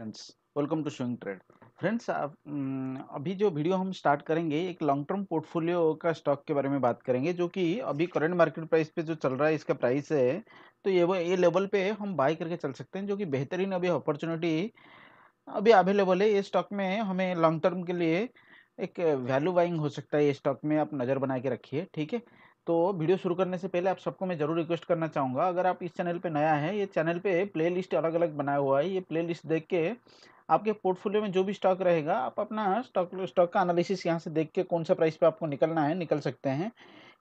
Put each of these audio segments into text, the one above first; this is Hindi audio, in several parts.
friends welcome to swing trade friends अभी जो वीडियो हम स्टार्ट करेंगे एक लॉन्ग टर्म पोर्टफोलियो का स्टॉक के बारे में बात करेंगे जो कि अभी करंट मार्केट प्राइस पे जो चल रहा है इसका प्राइस है तो ये वो ये लेवल पे हम बाय करके चल सकते हैं जो कि बेहतरीन अभी अपॉर्चुनिटी अभी अवेलेबल है ये स्टॉक में हमें लॉन्ग टर्म के लिए एक वैल्यू बाइंग हो सकता है ये स्टॉक में आप नज़र बना के रखिए ठीक है तो वीडियो शुरू करने से पहले आप सबको मैं ज़रूर रिक्वेस्ट करना चाहूँगा अगर आप इस चैनल पे नया है ये चैनल पे प्लेलिस्ट अलग अलग बनाया हुआ है ये प्लेलिस्ट देख के आपके पोर्टफोलियो में जो भी स्टॉक रहेगा आप अपना स्टॉक स्टॉक का एनालिसिस यहाँ से देख के कौन सा प्राइस पे आपको निकलना है निकल सकते हैं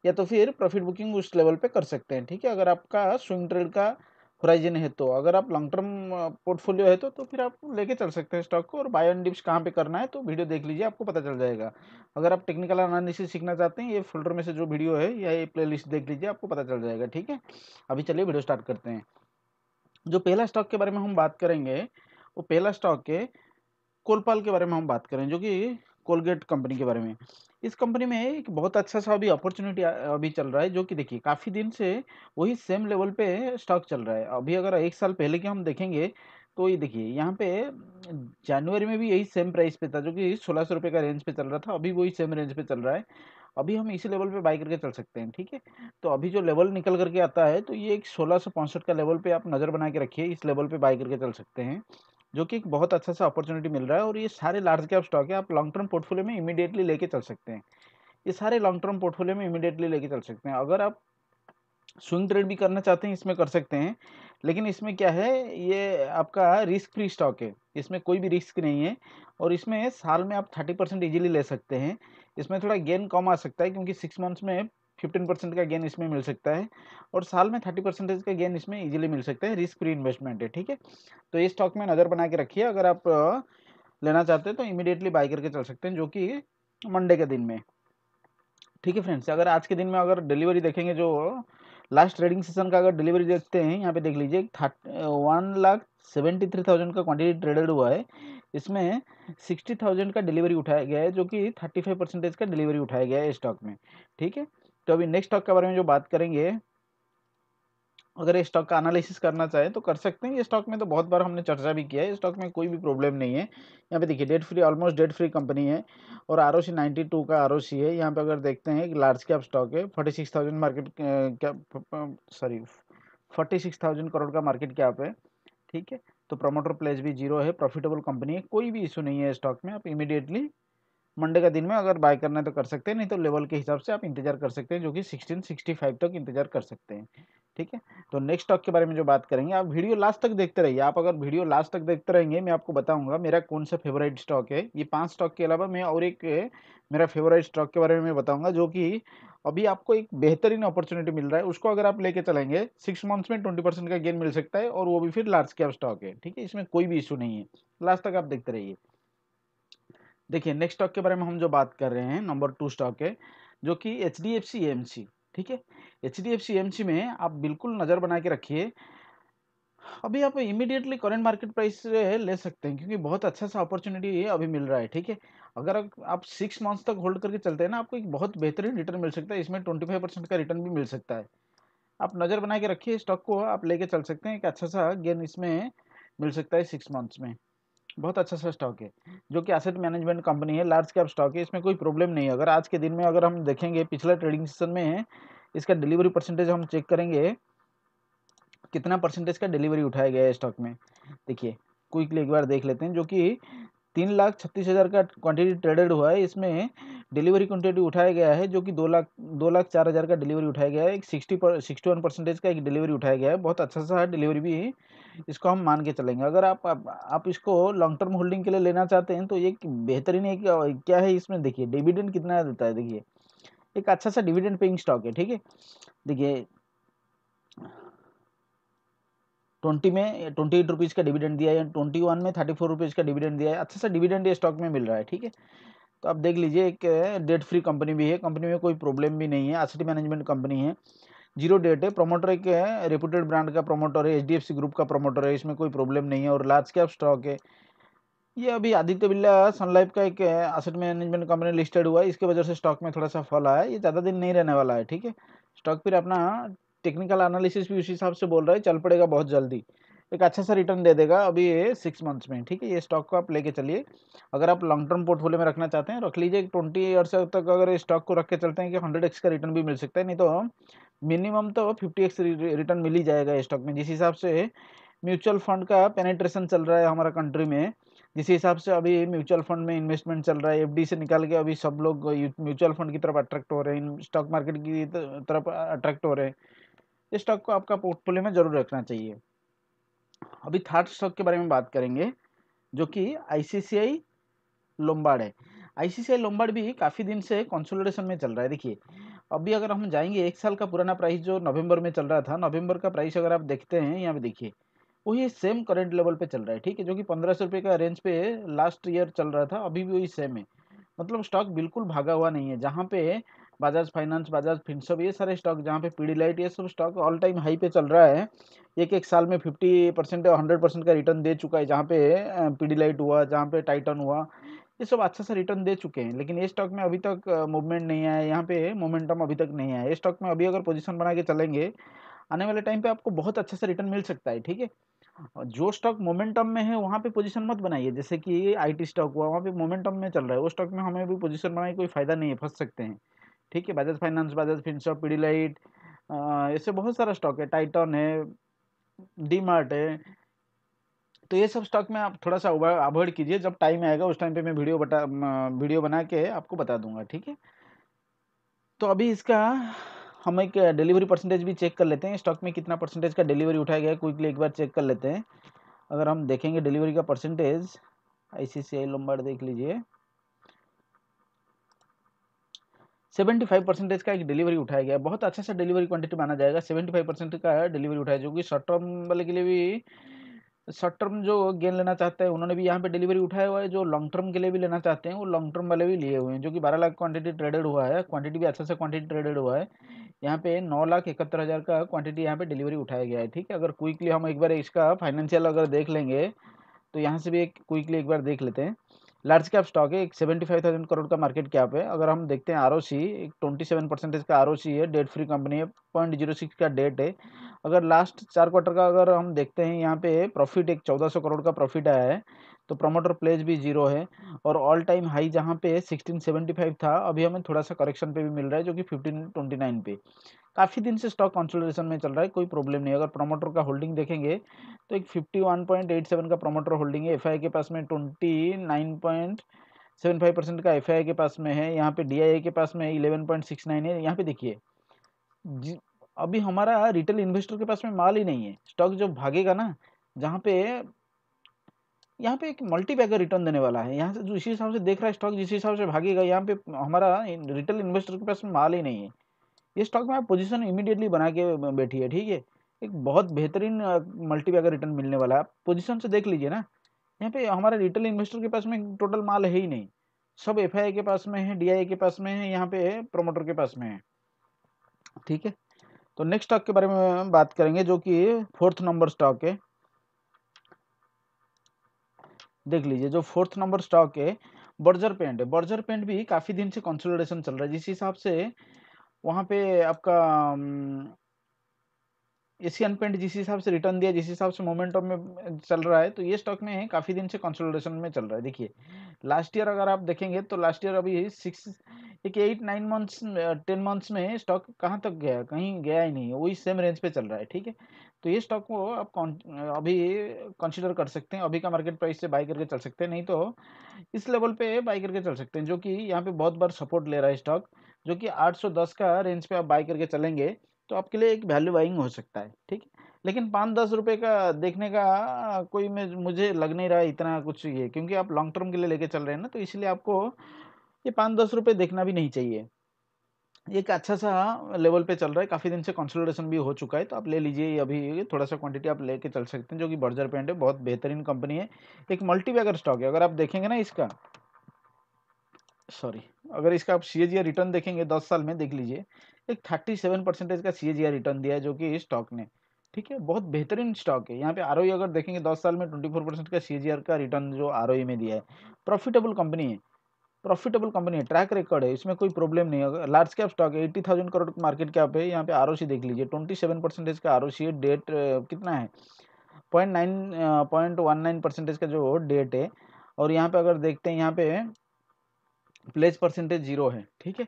या तो फिर प्रॉफिट बुकिंग उस लेवल पर कर सकते हैं ठीक है अगर आपका स्विंग ट्रेड का होराइजन है तो अगर आप लॉन्ग टर्म पोर्टफोलियो है तो तो फिर आप लेके चल सकते हैं स्टॉक को और बाय एंड डिप्स कहाँ पे करना है तो वीडियो देख लीजिए आपको पता चल जाएगा अगर आप टेक्निकल एनालिसिस सीखना चाहते हैं ये फोल्डर में से जो वीडियो है या ये प्ले देख लीजिए आपको पता चल जाएगा ठीक है अभी चलिए वीडियो स्टार्ट करते हैं जो पहला स्टॉक के बारे में हम बात करेंगे वो पहला स्टॉक है कोलपाल के बारे में हम बात करें जो कि कोलगेट कंपनी के बारे में इस कंपनी में एक बहुत अच्छा सा अभी अपॉर्चुनिटी अभी चल रहा है जो कि देखिए काफ़ी दिन से वही सेम लेवल पे स्टॉक चल रहा है अभी अगर एक साल पहले के हम देखेंगे तो ये देखिए यहाँ पे जनवरी में भी यही सेम प्राइस पे था जो कि सोलह सौ रुपये का रेंज पे चल रहा था अभी वही सेम रेंज पे चल रहा है अभी हम इसी लेवल पे बाई करके चल सकते हैं ठीक है तो अभी जो लेवल निकल करके आता है तो ये एक सोलह सौ पैंसठ का लेवल पे आप नज़र बना के रखिए इस लेवल पे बाई करके चल सकते हैं जो कि एक बहुत अच्छा सा अपॉर्चुनिटी मिल रहा है और ये सारे लार्ज कैप स्टॉक है आप लॉन्ग टर्म पोर्टफोलियो में इमीडिएटली लेके चल सकते हैं ये सारे लॉन्ग टर्म पोर्टफोलियो में इमीडिएटली लेके चल सकते हैं अगर आप स्विंग ट्रेड भी करना चाहते हैं इसमें कर सकते हैं लेकिन इसमें क्या है ये आपका रिस्क फ्री स्टॉक है इसमें कोई भी रिस्क नहीं है और इसमें साल में आप थर्टी परसेंट ले सकते हैं इसमें थोड़ा गेन कम आ सकता है क्योंकि सिक्स मंथ्स में फिफ्टीन परसेंट का गेन इसमें मिल सकता है और साल में थर्टी परसेंटेज का गेन इसमें इजीली मिल सकता है रिस्क फ्री इन्वेस्टमेंट है ठीक है तो ये स्टॉक में नज़र बना के रखिए अगर आप लेना चाहते हैं तो इमिडिएटली बाई करके चल सकते हैं जो कि मंडे के दिन में ठीक है फ्रेंड्स अगर आज के दिन में अगर डिलीवरी देखेंगे जो लास्ट ट्रेडिंग सेशन का अगर डिलीवरी देखते हैं यहाँ पे देख लीजिए one lakh seventy three thousand का क्वांटिटी ट्रेडेड हुआ है इसमें सिक्सटी थाउजेंड का डिलीवरी उठाया गया है जो कि थर्टी फाइव परसेंटेज का डिलीवरी उठाया गया है स्टॉक में ठीक है तो अभी नेक्स्ट स्टॉक के बारे में जो बात करेंगे अगर ये स्टॉक का एनालिसिस करना चाहे तो कर सकते हैं ये स्टॉक में तो बहुत बार हमने चर्चा भी किया है स्टॉक में कोई भी प्रॉब्लम नहीं है यहाँ पे देखिए debt free almost debt free company है और R O C ninety two का आर ओ सी है यहाँ पे अगर देखते हैं एक लार्ज कैप स्टॉक है forty six thousand market cap sorry forty six thousand crore का मार्केट कैप है ठीक है तो प्रमोटर प्लेस भी जीरो है प्रॉफिटेबल कंपनी है कोई भी इशू नहीं है स्टॉक में आप इमीडिएटली मंडे का दिन में अगर बाय करना है तो कर सकते हैं नहीं तो लेवल के हिसाब से आप इंतजार कर सकते हैं जो कि सिक्सटीन सिक्सटी फाइव तक इंतजार कर सकते हैं ठीक है तो नेक्स्ट स्टॉक के बारे में जो बात करेंगे आप वीडियो लास्ट तक देखते रहिए आप अगर वीडियो लास्ट तक देखते रहेंगे मैं आपको बताऊंगा मेरा कौन सा फेवरेट स्टॉक है ये पांच स्टॉक के अलावा मैं और एक मेरा फेवरेट स्टॉक के बारे में बताऊँगा बताऊंगा जो कि अभी आपको एक बेहतरीन अपॉर्चुनिटी मिल रहा है उसको अगर आप लेके चलेंगे सिक्स मंथ्स में ट्वेंटी परसेंट का गेन मिल सकता है और वो भी फिर लार्ज कैप स्टॉक है ठीक है इसमें कोई भी इशू नहीं है लास्ट तक आप देखते रहिए देखिए नेक्स्ट स्टॉक के बारे में हम जो बात कर रहे हैं नंबर टू स्टॉक है जो कि H D F C M C ठीक है H D F C M C में आप बिल्कुल नज़र बना के रखिए अभी आप इमीडिएटली करेंट मार्केट प्राइस से ले सकते हैं क्योंकि बहुत अच्छा सा अपॉर्चुनिटी अभी मिल रहा है ठीक है अगर आप सिक्स मंथ्स तक होल्ड करके चलते हैं ना आपको एक बहुत बेहतरीन रिटर्न मिल सकता है इसमें ट्वेंटी फाइव परसेंट का रिटर्न भी मिल सकता है आप नज़र बना के रखिए स्टॉक को आप लेके चल सकते हैं एक अच्छा सा गेन इसमें मिल सकता है सिक्स मंथ्स में बहुत अच्छा सा स्टॉक है जो कि एसेट मैनेजमेंट कंपनी है लार्ज कैप स्टॉक है इसमें कोई प्रॉब्लम नहीं है अगर आज के दिन में अगर हम देखेंगे पिछला ट्रेडिंग सेशन में इसका डिलीवरी परसेंटेज हम चेक करेंगे कितना परसेंटेज का डिलीवरी उठाया गया है स्टॉक में देखिए क्विकली एक बार देख लेते हैं जो कि तीन लाख छत्तीस हज़ार का क्वांटिटी ट्रेडेड हुआ है इसमें डिलीवरी क्वांटिटी उठाया गया है जो कि दो लाख दो लाख चार हज़ार का डिलीवरी उठाया गया है एक सिक्सटी पर सिक्सटी वन परसेंटेज का एक डिलीवरी उठाया गया है बहुत अच्छा सा डिलीवरी भी इसको हम मान के चलेंगे अगर आप आप, आप इसको लॉन्ग टर्म होल्डिंग के लिए लेना चाहते हैं तो ये बेहतरीन एक क्या है इसमें देखिए डिविडेंड कितना देता है देखिए एक अच्छा सा डिविडेंड पेइंग स्टॉक है ठीक है देखिए ट्वेंटी में ट्वेंटी एट रुपीज़ का डिविडेंड दिया है ट्वेंटी वन में थर्टी फोर रुपीज़ का डिविडेंड दिया है अच्छा सा डिविडेंड ये स्टॉक में मिल रहा है ठीक है तो आप देख लीजिए एक डेट फ्री कंपनी भी है कंपनी में कोई प्रॉब्लम भी नहीं है एसेट मैनेजमेंट कंपनी है जीरो डेट है प्रोमोटर एक रिप्यूटेड ब्रांड का प्रोमोटर है एच ग्रुप का प्रोमोटर है इसमें कोई प्रॉब्लम नहीं है और लार्ज कैप स्टॉक है ये अभी आदित्य बिरला सनलाइफ का एक एसेट मैनेजमेंट कंपनी लिस्टेड हुआ है इसके वजह से स्टॉक में थोड़ा सा फल आया ये ज़्यादा दिन नहीं रहने वाला है ठीक है स्टॉक फिर अपना टेक्निकल एनालिसिस भी उसी हिसाब से बोल रहा है चल पड़ेगा बहुत जल्दी एक अच्छा सा रिटर्न दे देगा अभी ये सिक्स मंथ्स में ठीक है ये स्टॉक को आप लेके चलिए अगर आप लॉन्ग टर्म पोर्टफोलियो में रखना चाहते हैं रख लीजिए ट्वेंटी ईयर्स तक अगर स्टॉक को रख के चलते हैं कि हंड्रेड एक्स का रिटर्न भी मिल सकता है नहीं तो मिनिमम तो फिफ्टी एक्स रिटर्न मिल ही जाएगा इस स्टॉक में जिस हिसाब से म्यूचुअल फंड का पेनेट्रेशन चल रहा है हमारा कंट्री में जिस हिसाब से अभी म्यूचुअल फंड में इन्वेस्टमेंट चल रहा है एफ से निकाल के अभी सब लोग म्यूचुअल फंड की तरफ अट्रैक्ट हो रहे हैं स्टॉक मार्केट की तरफ अट्रैक्ट हो रहे हैं स्टॉक को आपका पोर्टफोलियो में जरूर रखना चाहिए अभी थर्ड स्टॉक के बारे में बात करेंगे जो कि आईसीसीआई लोम्बार्ड है आईसीसीआई लोम्बार्ड भी काफ़ी दिन से कंसोलिडेशन में चल रहा है देखिए अभी अगर हम जाएंगे एक साल का पुराना प्राइस जो नवंबर में चल रहा था नवंबर का प्राइस अगर आप देखते हैं यहाँ पे देखिए वही सेम करेंट लेवल पे चल रहा है ठीक है जो कि पंद्रह सौ रुपये का रेंज पे लास्ट ईयर चल रहा था अभी भी वही सेम है मतलब स्टॉक बिल्कुल भागा हुआ नहीं है जहाँ पे बजाज फाइनेंस बजाज फिनसब ये सारे स्टॉक जहाँ पे पीडी लाइट ये सब स्टॉक ऑल टाइम हाई पे चल रहा है एक एक साल में फिफ्टी परसेंट और हंड्रेड परसेंट का रिटर्न दे चुका है जहाँ पे पीडी लाइट हुआ जहाँ पे टाइटन हुआ ये सब अच्छा सा रिटर्न दे चुके हैं लेकिन ये स्टॉक में अभी तक मूवमेंट नहीं आया यहाँ पे मोमेंटम अभी तक नहीं आया स्टॉक में अभी अगर पोजिशन बना के चलेंगे आने वाले टाइम पे आपको बहुत अच्छा सा रिटर्न मिल सकता है ठीक है जो स्टॉक मोमेंटम में है वहाँ पे पोजीशन मत बनाइए जैसे कि आईटी स्टॉक हुआ वहाँ पे मोमेंटम में चल रहा है वो स्टॉक में हमें भी पोजीशन बनाए कोई फायदा नहीं है फंस सकते हैं ठीक है बजाज फाइनेंस बजाज फिनसॉप पीडीलाइट ऐसे बहुत सारा स्टॉक है टाइटन है डी मार्ट है तो ये सब स्टॉक में आप थोड़ा सा अवॉइड कीजिए जब टाइम आएगा उस टाइम पे मैं वीडियो बता वीडियो बना के आपको बता दूंगा ठीक है तो अभी इसका हम एक डिलीवरी परसेंटेज भी चेक कर लेते हैं स्टॉक में कितना परसेंटेज का डिलीवरी उठाया गया है क्विकली एक बार चेक कर लेते हैं अगर हम देखेंगे डिलीवरी का परसेंटेज आई सी देख लीजिए सेवेंटी फाइव परसेंटेज का एक डिलीवरी उठाया गया बहुत अच्छा सा डिलीवरी क्वांटिटी माना जाएगा सेवेंटी फाइव परसेंट का डिलीवरी उठाया जो कि शॉर्ट टर्म वाले के लिए भी शॉर्ट टर्म जो गेन लेना चाहते हैं उन्होंने भी यहाँ पे डिलीवरी उठाया हुआ है जो लॉन्ग टर्म के लिए भी लेना चाहते हैं वो लॉन्ग टर्म वाले भी लिए हुए हैं जो कि बारह लाख क्वांटिटी ट्रेडेड हुआ है क्वांटिटी भी अच्छा सा क्वांटिटी ट्रेडेड हुआ है यहाँ पे नौ लाख इकहत्तर हज़ार का क्वांटिटी यहाँ पे डिलीवरी उठाया गया है ठीक है अगर क्विकली हम एक बार इसका फाइनेंशियल अगर देख लेंगे तो यहाँ से भी एक क्विकली एक बार देख लेते हैं लार्ज कैप स्टॉक है एक सेवेंटी फाइव थाउजेंड करोड़ का मार्केट कैप है अगर हम देखते हैं आर ओ सी एक ट्वेंटी सेवन परसेंटेज का आर ओ सी है डेट फ्री कंपनी है पॉइंट जीरो सिक्स का डेट है अगर लास्ट चार क्वार्टर का अगर हम देखते हैं यहाँ पे प्रॉफिट एक चौदह सौ करोड़ का प्रॉफिट आया है तो प्रमोटर प्लेज भी जीरो है और ऑल टाइम हाई जहाँ पे 1675 था अभी हमें थोड़ा सा करेक्शन पे भी मिल रहा है जो कि 1529 पे काफ़ी दिन से स्टॉक कंसोलिडेशन में चल रहा है कोई प्रॉब्लम नहीं अगर प्रमोटर का होल्डिंग देखेंगे तो एक 51.87 का प्रमोटर होल्डिंग है एफ के पास में ट्वेंटी परसेंट का एफ के पास में है यहाँ पे डी के पास में 11.69 है यहाँ पे देखिए अभी हमारा रिटेल इन्वेस्टर के पास में माल ही नहीं है स्टॉक जो भागेगा ना जहाँ पे यहाँ पे एक मल्टी बैगर रिटर्न देने वाला है यहाँ से जो इसी हिसाब से देख रहा है स्टॉक जिस हिसाब से भागेगा यहाँ पे हमारा रिटेल इन्वेस्टर के पास माल ही नहीं है ये स्टॉक में आप पोजिशन इमीडिएटली बना के बैठी है ठीक है एक बहुत बेहतरीन मल्टी बैगर रिटर्न मिलने वाला है आप पोजिशन से देख लीजिए ना यहाँ पे हमारे रिटेल इन्वेस्टर के पास में टोटल माल है ही नहीं सब एफ के पास में है डी के पास में है यहाँ पे प्रोमोटर के पास में है ठीक है तो नेक्स्ट स्टॉक के बारे में बात करेंगे जो कि फोर्थ नंबर स्टॉक है देख लीजिए जो फोर्थ नंबर स्टॉक है बर्जर पेंट है बर्जर पेंट भी काफ़ी दिन से कंसोलिडेशन चल रहा है जिस हिसाब से वहाँ पे आपका एशियन पेंट जिस हिसाब से रिटर्न दिया जिस हिसाब से मोमेंटम में चल रहा है तो ये स्टॉक में है काफ़ी दिन से कंसोलिडेशन में चल रहा है देखिए लास्ट ईयर अगर आप देखेंगे तो लास्ट ईयर अभी सिक्स एक eight nine months ten months में स्टॉक कहाँ तक गया कहीं गया ही नहीं वही सेम रेंज पे चल रहा है ठीक है तो ये स्टॉक को आप अभी कंसिडर कर सकते हैं अभी का मार्केट प्राइस से बाई करके चल सकते हैं नहीं तो इस लेवल पे बाई करके चल सकते हैं जो कि यहाँ पे बहुत बार सपोर्ट ले रहा है स्टॉक जो कि 810 का रेंज पे आप बाई करके चलेंगे तो आपके लिए एक वैल्यू बाइंग हो सकता है ठीक है लेकिन पाँच दस रुपये का देखने का कोई में मुझे लग नहीं रहा इतना कुछ ये क्योंकि आप लॉन्ग टर्म के लिए लेके चल रहे हैं ना तो इसलिए आपको ये पाँच दस रुपये देखना भी नहीं चाहिए एक अच्छा सा लेवल पे चल रहा है काफ़ी दिन से कंसोलिडेशन भी हो चुका है तो आप ले लीजिए अभी थोड़ा सा क्वांटिटी आप लेके चल सकते हैं जो कि बर्जर पेंट है बहुत बेहतरीन कंपनी है एक मल्टीबैगर स्टॉक है अगर आप देखेंगे ना इसका सॉरी अगर इसका आप सी रिटर्न देखेंगे दस साल में देख लीजिए एक थर्टी सेवन परसेंटेज का सी रिटर्न दिया है जो कि स्टॉक ने ठीक है बहुत बेहतरीन स्टॉक है यहाँ पे आर e अगर देखेंगे दस साल में ट्वेंटी फोर परसेंट का सी का रिटर्न जो आर e में दिया है प्रॉफिटेबल कंपनी है प्रॉफिटेबल कंपनी है ट्रैक रिकॉर्ड है इसमें कोई प्रॉब्लम नहीं है लार्ज कैप स्टॉक है eighty thousand crore market cap है यहाँ पे आर देख लीजिए ट्वेंटी सेवन परसेंटेज का आर है डेट कितना है point nine point one nine percentage का जो डेट है और यहाँ पे अगर देखते हैं यहाँ पे प्लेस परसेंटेज जीरो है ठीक है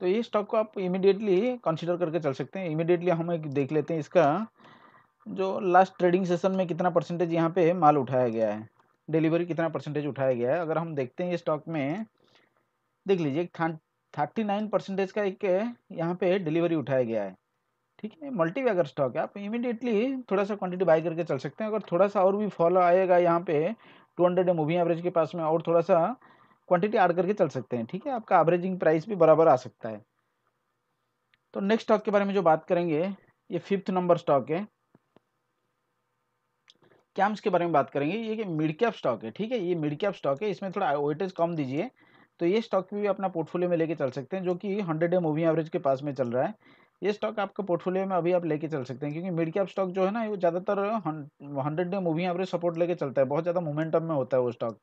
तो ये स्टॉक को आप इमिडिएटली कंसिडर करके चल सकते हैं इमिडिएटली हम एक देख लेते हैं इसका जो लास्ट ट्रेडिंग सेशन में कितना परसेंटेज यहाँ पे माल उठाया गया है डिलीवरी कितना परसेंटेज उठाया गया है अगर हम देखते हैं ये स्टॉक में देख लीजिए थर्टी नाइन परसेंटेज का एक यहाँ पे डिलीवरी उठाया गया है ठीक है मल्टी वेगर स्टॉक है आप इमीडिएटली थोड़ा सा क्वांटिटी बाई करके चल सकते हैं अगर थोड़ा सा और भी फॉलो आएगा यहाँ पे टू हंड्रेड मूविंग एवरेज के पास में और थोड़ा सा क्वांटिटी ऐड करके चल सकते हैं ठीक है आपका एवरेजिंग प्राइस भी बराबर आ सकता है तो नेक्स्ट स्टॉक के बारे में जो बात करेंगे ये फिफ्थ नंबर स्टॉक है कैम्स के बारे में बात करेंगे ये मिड कैप स्टॉक है ठीक है ये मिड कैप स्टॉक है इसमें थोड़ा वेटेज कम दीजिए तो ये स्टॉक भी अपना पोर्टफोलियो में लेके चल सकते हैं जो कि हंड्रेड डे मूविंग एवरेज के पास में चल रहा है ये स्टॉक आपके पोर्टफोलियो में अभी आप लेके चल सकते हैं क्योंकि मिड कैप स्टॉक जो है ना वो ज़्यादातर hundred day moving average support लेके चलता है बहुत ज़्यादा मोमेंटम में होता है वो स्टॉक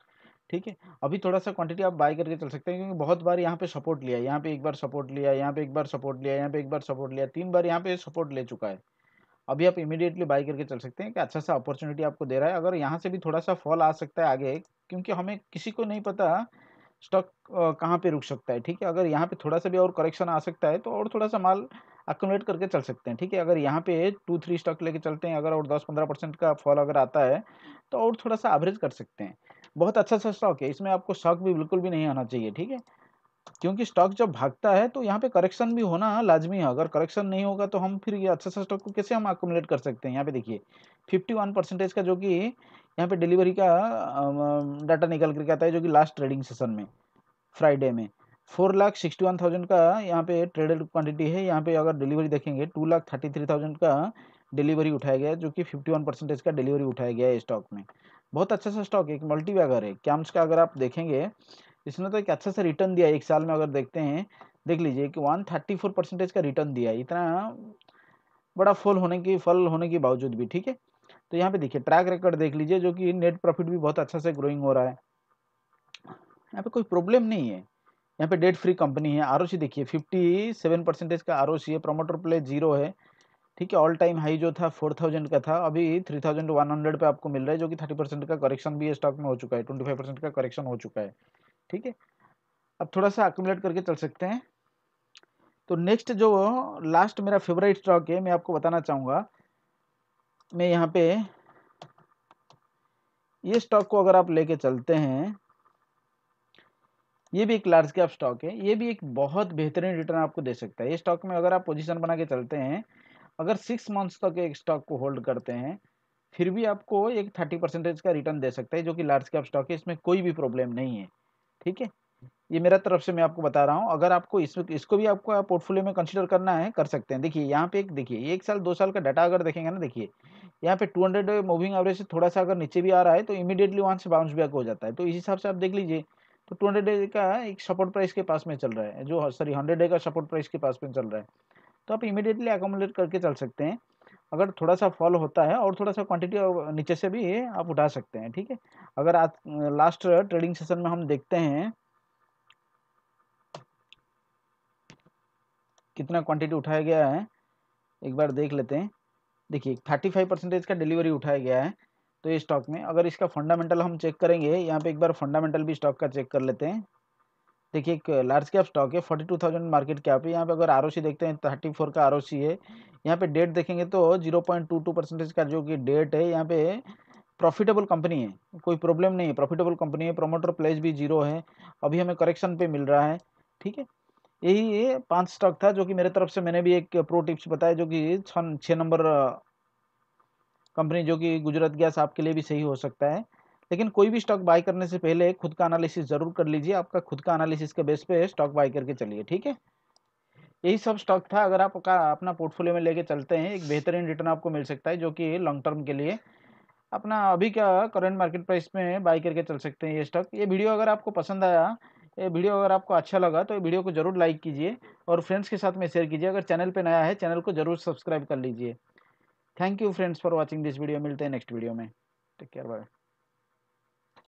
ठीक है अभी थोड़ा सा क्वांटिटी आप बाय करके चल सकते हैं क्योंकि बहुत बार यहाँ पे सपोर्ट लिया यहाँ पे एक बार सपोर्ट लिया यहाँ पे एक बार सपोर्ट लिया यहाँ पे एक बार सपोर्ट लिया तीन बार यहाँ पे सपोर्ट ले चुका है अभी आप इमीडिएटली बाई करके चल सकते हैं कि अच्छा सा अपॉर्चुनिटी आपको दे रहा है अगर यहाँ से भी थोड़ा सा फॉल आ सकता है आगे क्योंकि हमें किसी को नहीं पता स्टॉक कहाँ पे रुक सकता है ठीक है अगर यहाँ पे थोड़ा सा भी और करेक्शन आ सकता है तो और थोड़ा सा माल अकोमोडेट करके चल सकते हैं ठीक है अगर यहाँ पे टू थ्री स्टॉक लेके चलते हैं अगर और दस पंद्रह परसेंट का फॉल अगर आता है तो और थोड़ा सा एवरेज कर सकते हैं बहुत अच्छा सा स्टॉक है इसमें आपको शॉक भी बिल्कुल भी नहीं आना चाहिए ठीक है क्योंकि स्टॉक जब भागता है तो यहाँ पे करेक्शन भी होना लाजमी है अगर करेक्शन नहीं होगा तो हम फिर ये अच्छा सा स्टॉक को कैसे हम अकोमोडेट कर सकते हैं यहाँ पे देखिए वन परसेंटेज का जो कि यहाँ पे डिलीवरी का डाटा निकल करके आता है जो कि लास्ट ट्रेडिंग सेशन में फ्राइडे में four lakh sixty one thousand का यहाँ पे ट्रेडेड क्वांटिटी है यहाँ पे अगर डिलीवरी देखेंगे two lakh thirty three thousand का डिलीवरी उठाया गया जो कि फिफ्टी वन परसेंटेज का डिलीवरी उठाया गया है स्टॉक में बहुत अच्छा सा स्टॉक है एक मल्टी वैगर है कैम्स का अगर आप देखेंगे इसने तो एक अच्छा सा रिटर्न दिया है एक साल में अगर देखते हैं देख लीजिए कि वन थर्टी फोर परसेंटेज का रिटर्न दिया है इतना बड़ा फल होने की फल होने के बावजूद भी ठीक है तो यहाँ पे देखिए ट्रैक रिकॉर्ड देख लीजिए जो कि नेट प्रॉफिट भी बहुत अच्छा से ग्रोइंग हो रहा है यहाँ पे कोई प्रॉब्लम नहीं है यहाँ पे डेट फ्री कंपनी है आर देखिए फिफ्टी सेवन परसेंटेज का आर है प्रोमोटर प्ले जीरो है ठीक है ऑल टाइम हाई जो था फोर थाउजेंड का था अभी थ्री थाउजेंड वन हंड्रेड पर आपको मिल रहा है जो कि थर्टी परसेंट का करेक्शन भी स्टॉक में हो चुका है ट्वेंटी फाइव परसेंट का करेक्शन हो चुका है ठीक है अब थोड़ा सा अक्यूमलेट करके चल सकते हैं तो नेक्स्ट जो लास्ट मेरा फेवरेट स्टॉक है मैं आपको बताना चाहूँगा में यहाँ पे ये स्टॉक को अगर आप लेके चलते हैं ये भी एक लार्ज कैप स्टॉक है ये भी एक बहुत बेहतरीन रिटर्न आपको दे सकता है ये स्टॉक में अगर आप पोजीशन बना के चलते हैं अगर सिक्स मंथ्स तक एक स्टॉक को होल्ड करते हैं फिर भी आपको एक थर्टी परसेंटेज का रिटर्न दे सकता है जो कि लार्ज कैप स्टॉक है इसमें कोई भी प्रॉब्लम नहीं है ठीक है ये मेरा तरफ से मैं आपको बता रहा हूँ अगर आपको इसमें इसको भी आपको आप पोर्टफोलियो में कंसिडर करना है कर सकते हैं देखिए यहाँ पे एक देखिए एक साल दो साल का डाटा अगर देखेंगे ना देखिए यहाँ पे 200 मूविंग एवरेज से थोड़ा सा अगर नीचे भी आ रहा है तो इमीडिएटली वहाँ से बाउंस बैक हो जाता है तो इस हिसाब से आप देख लीजिए तो टू हंड्रेड का एक सपोर्ट प्राइस के पास में चल रहा है जो सॉरी हंड्रेड डे का सपोर्ट प्राइस के पास में चल रहा है तो आप इमीडिएटली एकोमोडेट करके चल सकते हैं अगर थोड़ा सा फॉल होता है और थोड़ा सा क्वांटिटी नीचे से भी आप उठा सकते हैं ठीक है अगर आज लास्ट ट्रेडिंग सेशन में हम देखते हैं कितना क्वांटिटी उठाया गया है एक बार देख लेते हैं देखिए थर्टी फाइव परसेंटेज का डिलीवरी उठाया गया है तो ये स्टॉक में अगर इसका फंडामेंटल हम चेक करेंगे यहाँ पे एक बार फंडामेंटल भी स्टॉक का चेक कर लेते हैं देखिए एक लार्ज कैप स्टॉक है forty two thousand market cap है यहाँ पे अगर आर देखते हैं थर्टी फोर का आर है यहाँ पे डेट देखेंगे तो zero point two two percentage का जो कि डेट है यहाँ पे प्रॉफिटेबल कंपनी है कोई प्रॉब्लम नहीं है प्रॉफिटेबल कंपनी है प्रोमोटर प्लेस भी जीरो है अभी हमें करेक्शन पे मिल रहा है ठीक है यही ये पांच स्टॉक था जो कि मेरे तरफ से मैंने भी एक प्रो टिप्स बताया जो कि छः नंबर कंपनी जो कि गुजरात गैस आपके लिए भी सही हो सकता है लेकिन कोई भी स्टॉक बाय करने से पहले खुद का एनालिसिस जरूर कर लीजिए आपका खुद का एनालिसिस के बेस पे स्टॉक बाय करके चलिए ठीक है यही सब स्टॉक था अगर आप अपना पोर्टफोलियो में लेके चलते हैं एक बेहतरीन रिटर्न आपको मिल सकता है जो कि लॉन्ग टर्म के लिए अपना अभी का करंट मार्केट प्राइस में बाई करके चल सकते हैं ये स्टॉक ये वीडियो अगर आपको पसंद आया ये वीडियो अगर आपको अच्छा लगा तो वीडियो को जरूर लाइक कीजिए और फ्रेंड्स के साथ में शेयर कीजिए अगर चैनल पर नया है चैनल को जरूर सब्सक्राइब कर लीजिए thank you friends for watching this video मिलते हैं नेक्स्ट वीडियो में टेक केयर बाय